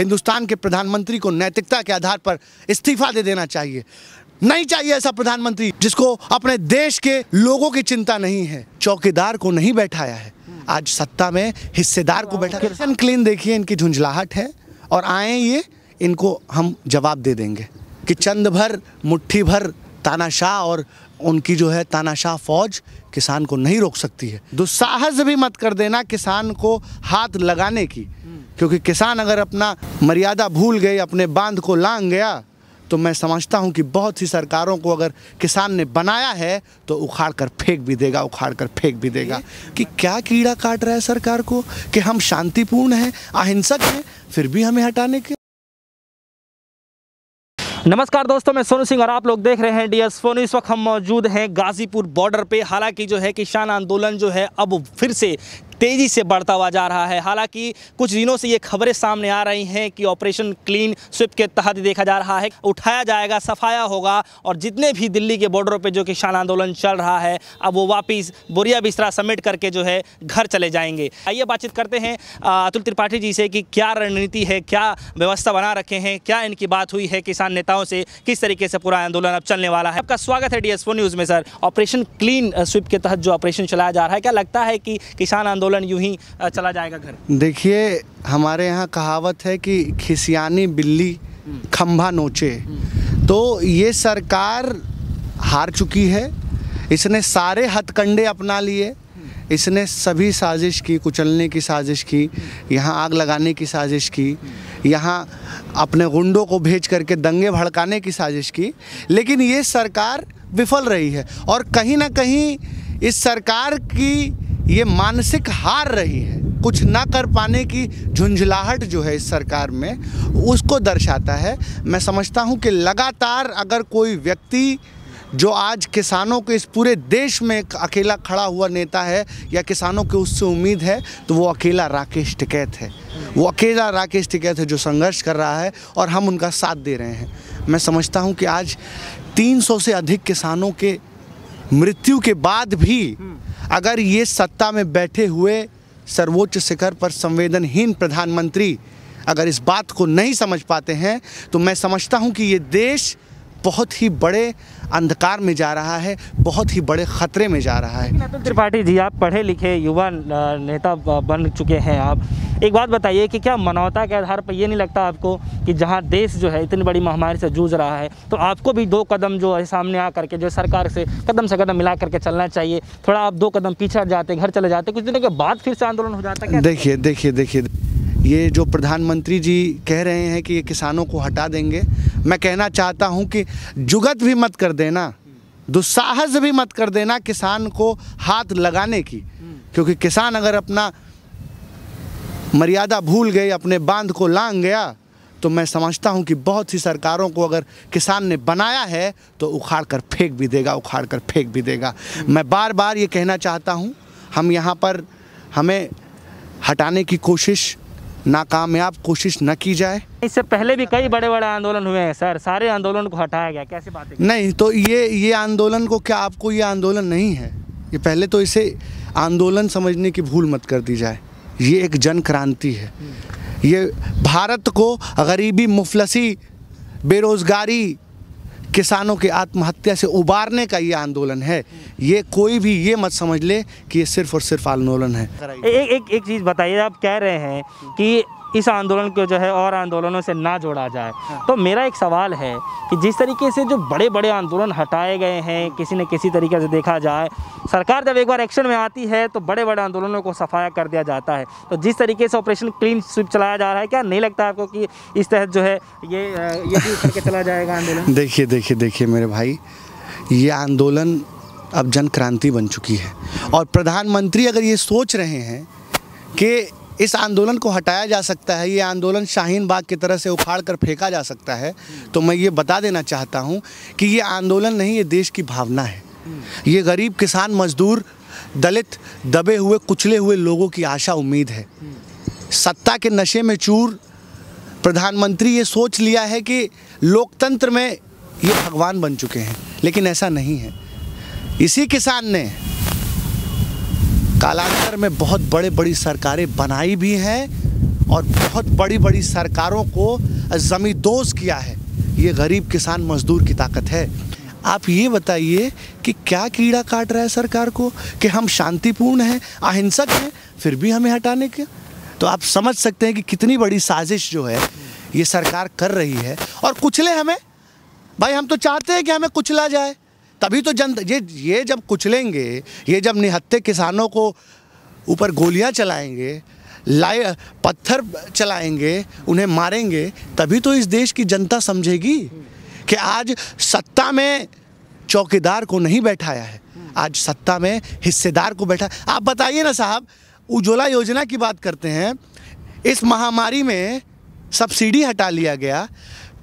हिंदुस्तान के प्रधानमंत्री को नैतिकता के आधार पर इस्तीफा दे देना चाहिए नहीं चाहिए ऐसा प्रधानमंत्री जिसको अपने देश के लोगों की चिंता नहीं है चौकीदार को नहीं बैठाया है आज सत्ता में हिस्सेदार को बैठा क्लीन देखिए इनकी झुंझलाहट है और आए ये इनको हम जवाब दे देंगे कि चंद भर मुट्ठी भर तानाशाह और उनकी जो है तानाशाह फौज किसान को नहीं रोक सकती है दुस्साहस भी मत कर देना किसान को हाथ लगाने की क्योंकि किसान अगर अपना मर्यादा भूल गए अपने बांध को लांग गया तो मैं समझता हूं कि बहुत सी सरकारों को अगर किसान ने बनाया है तो उखाड़ कर फेंक भी देगा उखाड़ कर फेंक भी देगा कि क्या कीड़ा काट रहा है सरकार को कि हम शांतिपूर्ण हैं अहिंसक हैं फिर भी हमें हटाने के नमस्कार दोस्तों मैं सोनू सिंह और आप लोग देख रहे हैं डी एस इस वक्त हम मौजूद हैं गाजीपुर बॉर्डर पे हालांकि जो है किसान आंदोलन जो है अब फिर से तेज़ी से बढ़ता हुआ जा रहा है हालांकि कुछ दिनों से ये खबरें सामने आ रही हैं कि ऑपरेशन क्लीन स्विप के तहत देखा जा रहा है उठाया जाएगा सफाया होगा और जितने भी दिल्ली के बॉर्डरों पर जो किसान आंदोलन चल रहा है अब वो वापिस बोरिया बिस्तरा समेट करके जो है घर चले जाएंगे आइए बातचीत करते हैं अतुल त्रिपाठी जी से कि क्या रणनीति है क्या व्यवस्था बना रखे हैं क्या इनकी बात हुई है किसान नेताओं से किस तरीके से पूरा आंदोलन अब चलने वाला है आपका स्वागत है डी न्यूज़ में सर ऑपरेशन क्लीन स्विप के तहत जो ऑपरेशन चलाया जा रहा है क्या लगता है कि किसान आंदोलन आंदोलन यूं ही चला जाएगा घर देखिए हमारे यहाँ कहावत है कि खिसियानी बिल्ली खम्भा नोचे तो ये सरकार हार चुकी है इसने सारे हथकंडे अपना लिए इसने सभी साजिश की कुचलने की साजिश की यहाँ आग लगाने की साजिश की यहाँ अपने गुंडों को भेज करके दंगे भड़काने की साजिश की लेकिन ये सरकार विफल रही है और कहीं ना कहीं इस सरकार की ये मानसिक हार रही है कुछ ना कर पाने की झुंझलाहट जो है इस सरकार में उसको दर्शाता है मैं समझता हूँ कि लगातार अगर कोई व्यक्ति जो आज किसानों के इस पूरे देश में अकेला खड़ा हुआ नेता है या किसानों के उससे उम्मीद है तो वो अकेला राकेश टिकैत है वो अकेला राकेश टिकैत है जो संघर्ष कर रहा है और हम उनका साथ दे रहे हैं मैं समझता हूँ कि आज 300 से अधिक किसानों के मृत्यु के बाद भी हम्म। अगर ये सत्ता में बैठे हुए सर्वोच्च शिखर पर संवेदनहीन प्रधानमंत्री अगर इस बात को नहीं समझ पाते हैं तो मैं समझता हूं कि ये देश बहुत ही बड़े अंधकार में जा रहा है बहुत ही बड़े ख़तरे में जा रहा है अतुल त्रिपाठी जी आप पढ़े लिखे युवा नेता बन चुके हैं आप एक बात बताइए कि क्या मानवता के आधार पर ये नहीं लगता आपको कि जहाँ देश जो है इतनी बड़ी महामारी से जूझ रहा है तो आपको भी दो कदम जो है सामने आ करके जो सरकार से कदम से कदम मिला करके चलना चाहिए थोड़ा आप दो कदम पीछे जाते घर चले जाते कुछ दिनों के बाद फिर से आंदोलन हो जाता है देखिए देखिए देखिए ये जो प्रधानमंत्री जी कह रहे हैं कि ये किसानों को हटा देंगे मैं कहना चाहता हूँ कि जुगत भी मत कर देना दुस्साहस भी मत कर देना किसान को हाथ लगाने की क्योंकि किसान अगर अपना मर्यादा भूल गए अपने बांध को लांग गया तो मैं समझता हूं कि बहुत सी सरकारों को अगर किसान ने बनाया है तो उखाड़ कर फेंक भी देगा उखाड़ कर फेंक भी देगा मैं बार बार ये कहना चाहता हूँ हम यहाँ पर हमें हटाने की कोशिश नाकामयाब कोशिश न की जाए इससे पहले भी कई बड़े बड़े आंदोलन हुए हैं सर सारे आंदोलन को हटाया गया कैसे बात है नहीं तो ये ये आंदोलन को क्या आपको ये आंदोलन नहीं है ये पहले तो इसे आंदोलन समझने की भूल मत कर दी जाए ये एक जन क्रांति है ये भारत को गरीबी मुफलसी बेरोज़गारी किसानों की आत्महत्या से उबारने का ये आंदोलन है ये कोई भी ये मत समझ ले कि ये सिर्फ और सिर्फ आंदोलन है एक एक, एक चीज़ बताइए आप कह रहे हैं कि इस आंदोलन को जो है और आंदोलनों से ना जोड़ा जाए हाँ। तो मेरा एक सवाल है कि जिस तरीके से जो बड़े बड़े आंदोलन हटाए गए हैं किसी न किसी तरीके से देखा जाए सरकार जब एक बार एक्शन में आती है तो बड़े बड़े आंदोलनों को सफाया कर दिया जाता है तो जिस तरीके से ऑपरेशन क्लीन स्वीप चलाया जा रहा है क्या नहीं लगता आपको कि इस तहत जो है ये ये करके चला जाएगा आंदोलन देखिए देखिए देखिए मेरे भाई ये आंदोलन अब जन क्रांति बन चुकी है और प्रधानमंत्री अगर ये सोच रहे हैं कि इस आंदोलन को हटाया जा सकता है ये आंदोलन शाहीन बाग की तरह से उखाड़ कर फेंका जा सकता है तो मैं ये बता देना चाहता हूँ कि ये आंदोलन नहीं ये देश की भावना है ये गरीब किसान मजदूर दलित दबे हुए कुचले हुए लोगों की आशा उम्मीद है सत्ता के नशे में चूर प्रधानमंत्री ये सोच लिया है कि लोकतंत्र में ये भगवान बन चुके हैं लेकिन ऐसा नहीं है इसी किसान ने कालांतर में बहुत बड़े बड़ी सरकारें बनाई भी हैं और बहुत बड़ी बड़ी सरकारों को ज़मींदोज किया है ये गरीब किसान मजदूर की ताकत है आप ये बताइए कि क्या कीड़ा काट रहा है सरकार को कि हम शांतिपूर्ण हैं अहिंसक हैं फिर भी हमें हटाने के तो आप समझ सकते हैं कि कितनी बड़ी साजिश जो है ये सरकार कर रही है और कुचले हमें भाई हम तो चाहते हैं कि हमें कुचला जाए तभी तो जन ये ये जब कुचलेंगे ये जब निहत्ते किसानों को ऊपर गोलियां चलाएंगे लाए पत्थर चलाएंगे उन्हें मारेंगे तभी तो इस देश की जनता समझेगी कि आज सत्ता में चौकीदार को नहीं बैठाया है आज सत्ता में हिस्सेदार को बैठा आप बताइए ना साहब उज्ज्वला योजना की बात करते हैं इस महामारी में सब्सिडी हटा लिया गया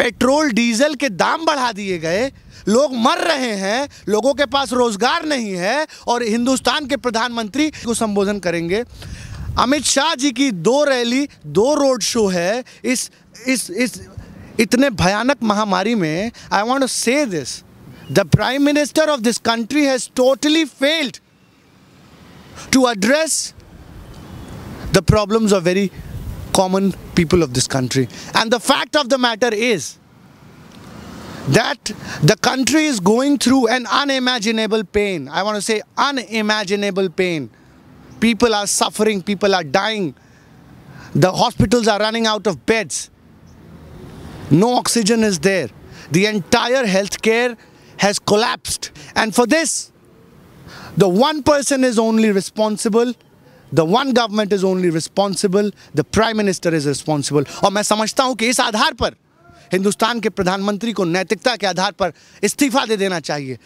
पेट्रोल डीजल के दाम बढ़ा दिए गए लोग मर रहे हैं लोगों के पास रोजगार नहीं है और हिंदुस्तान के प्रधानमंत्री को संबोधन करेंगे अमित शाह जी की दो रैली दो रोड शो है इस इस इस इतने भयानक महामारी में I want say this the prime minister of this country has totally failed to address the problems of very common people of this country. And the fact of the matter is that the country is going through an unimaginable pain. I want to say unimaginable pain. People are suffering, people are dying. The hospitals are running out of beds. No oxygen is there. The entire healthcare has collapsed. And for this, the one person is only responsible the one government is only responsible the prime minister is responsible और मैं समझता हूँ कि इस आधार पर हिंदुस्तान के प्रधानमंत्री को नैतिकता के आधार पर इस्तीफा दे देना चाहिए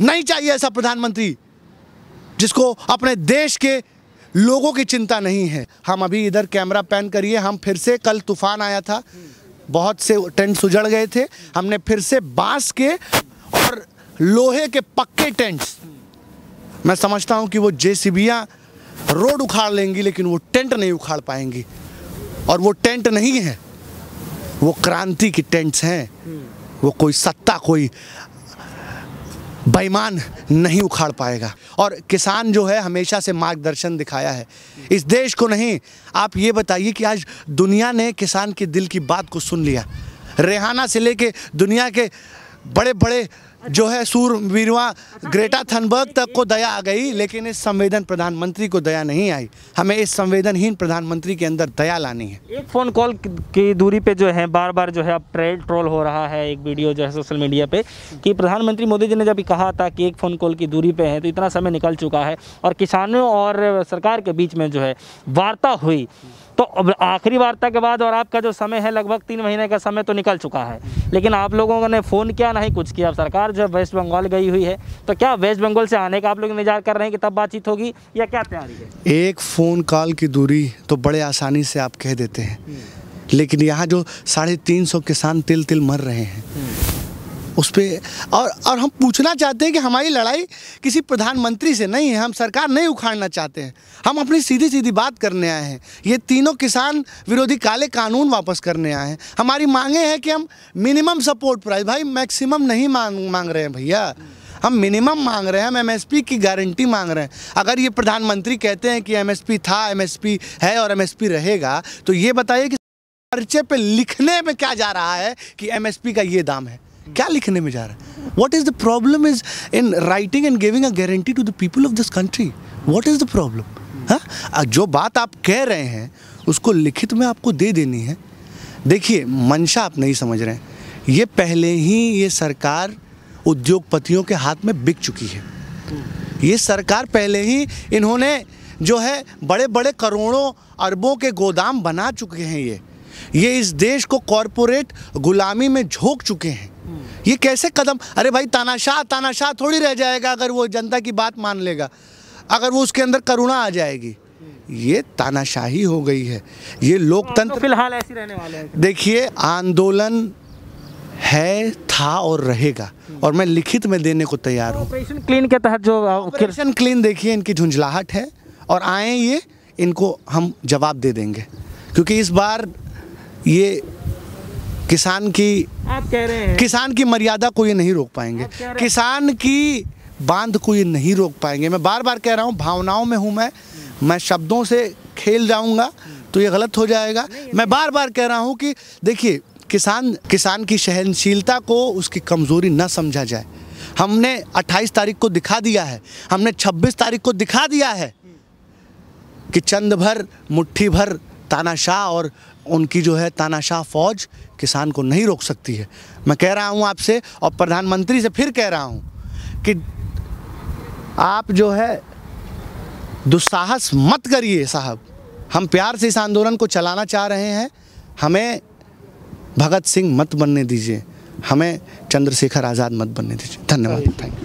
नहीं चाहिए ऐसा प्रधानमंत्री जिसको अपने देश के लोगों की चिंता नहीं है हम अभी इधर कैमरा पैन करिए हम फिर से कल तूफान आया था बहुत से टेंट सुजड़ गए थे हमने फिर से बांस के और लोहे के पक्के टेंट्स मैं समझता हूँ कि वो जेसीबियाँ रोड उखाड़ लेंगी लेकिन वो टेंट नहीं उखाड़ पाएंगी और वो टेंट नहीं है वो क्रांति की टेंट्स हैं वो कोई सत्ता कोई बेईमान नहीं उखाड़ पाएगा और किसान जो है हमेशा से मार्गदर्शन दिखाया है इस देश को नहीं आप ये बताइए कि आज दुनिया ने किसान के दिल की बात को सुन लिया रेहाना से लेके दुनिया के बड़े बड़े जो है सूरवीरवा ग्रेटा थनबर्ग तक को दया आ गई लेकिन इस संवेदन प्रधानमंत्री को दया नहीं आई हमें इस संवेदनहीन प्रधानमंत्री के अंदर दया लानी है एक फ़ोन कॉल की दूरी पे जो है बार बार जो है अब ट्रेल ट्रोल हो रहा है एक वीडियो जो है सोशल मीडिया पे कि प्रधानमंत्री मोदी जी ने जब कहा था कि एक फ़ोन कॉल की दूरी पर है तो इतना समय निकल चुका है और किसानों और सरकार के बीच में जो है वार्ता हुई तो आखिरी वार्ता के बाद और आपका जो समय है लगभग तीन महीने का समय तो निकल चुका है लेकिन आप लोगों ने फ़ोन किया नहीं कुछ किया सरकार जो वेस्ट बंगाल गई हुई है तो क्या वेस्ट बंगाल से आने का आप लोग इंतजार कर रहे हैं कि तब बातचीत होगी या क्या तैयारी है एक फ़ोन कॉल की दूरी तो बड़े आसानी से आप कह देते हैं लेकिन यहाँ जो साढ़े तीन सौ किसान तिल तिल मर रहे हैं उस पर और और हम पूछना चाहते हैं कि हमारी लड़ाई किसी प्रधानमंत्री से नहीं है हम सरकार नहीं उखाड़ना चाहते हैं हम अपनी सीधी सीधी बात करने आए हैं ये तीनों किसान विरोधी काले कानून वापस करने आए हैं हमारी मांगे हैं कि हम मिनिमम सपोर्ट प्राइस भाई मैक्सिमम नहीं मांग मांग रहे हैं भैया हम मिनिमम मांग रहे हैं हम एम की गारंटी मांग रहे हैं अगर ये प्रधानमंत्री कहते हैं कि एम था एम है और एम रहेगा तो ये बताइए कि पर्चे पे लिखने में क्या जा रहा है कि एमएसपी का ये दाम है क्या लिखने में जा रहा है what is the problem is in writing and giving a guarantee to the people of this country what is the problem हाँ जो बात आप कह रहे हैं उसको लिखित में आपको दे देनी है देखिए मंशा आप नहीं समझ रहे हैं ये पहले ही ये सरकार उद्योगपतियों के हाथ में बिक चुकी है ये सरकार पहले ही इन्होंने जो है बड़े बड़े करोड़ों अरबों के गोदाम बना चुके हैं ये ये इस देश को कॉरपोरेट गुलामी में झोंक चुके हैं ये कैसे कदम अरे भाई तानाशाह तानाशाह थोड़ी रह जाएगा अगर वो जनता की बात मान लेगा अगर वो उसके अंदर करुणा आ जाएगी ये तानाशाही हो गई है ये लोकतंत्र तो फिलहाल ऐसी रहने वाले हैं देखिए आंदोलन है था और रहेगा और मैं लिखित में देने को तैयार हूँ ऑपरेशन क्लीन के तहत जो ऑपरेशन क्लीन देखिए इनकी झुंझलाहट है और आए ये इनको हम जवाब दे देंगे क्योंकि इस बार ये किसान की आप कह रहे हैं किसान की मर्यादा को ये नहीं रोक पाएंगे किसान की बांध को ये नहीं रोक पाएंगे मैं बार बार कह रहा हूँ भावनाओं में हूँ मैं मैं शब्दों से खेल जाऊँगा तो ये गलत हो जाएगा मैं बार बार कह रहा हूँ कि देखिए किसान किसान की सहनशीलता को उसकी कमज़ोरी न समझा जाए हमने 28 तारीख को दिखा दिया है हमने 26 तारीख को दिखा दिया है कि चंद भर मुट्ठी भर तानाशाह और उनकी जो है तानाशाह फौज किसान को नहीं रोक सकती है मैं कह रहा हूँ आपसे और प्रधानमंत्री से फिर कह रहा हूँ कि आप जो है दुस्साहस मत करिए साहब हम प्यार से इस आंदोलन को चलाना चाह रहे हैं हमें भगत सिंह मत बनने दीजिए हमें चंद्रशेखर आज़ाद मत बनने दीजिए धन्यवाद थैंक यू